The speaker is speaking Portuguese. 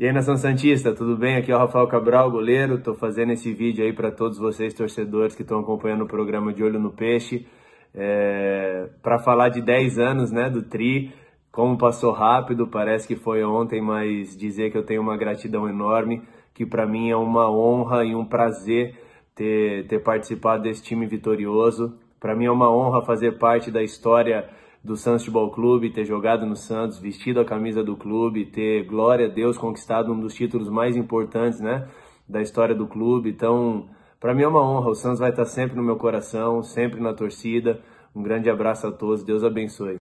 E aí, Nação Santista, tudo bem? Aqui é o Rafael Cabral, goleiro. Estou fazendo esse vídeo aí para todos vocês, torcedores que estão acompanhando o programa de Olho no Peixe, é... para falar de 10 anos né, do Tri. Como passou rápido, parece que foi ontem, mas dizer que eu tenho uma gratidão enorme, que para mim é uma honra e um prazer ter, ter participado desse time vitorioso. Para mim é uma honra fazer parte da história do Santos Futebol Clube, ter jogado no Santos, vestido a camisa do clube, ter, glória a Deus, conquistado um dos títulos mais importantes, né, da história do clube. Então, para mim é uma honra. O Santos vai estar sempre no meu coração, sempre na torcida. Um grande abraço a todos. Deus abençoe.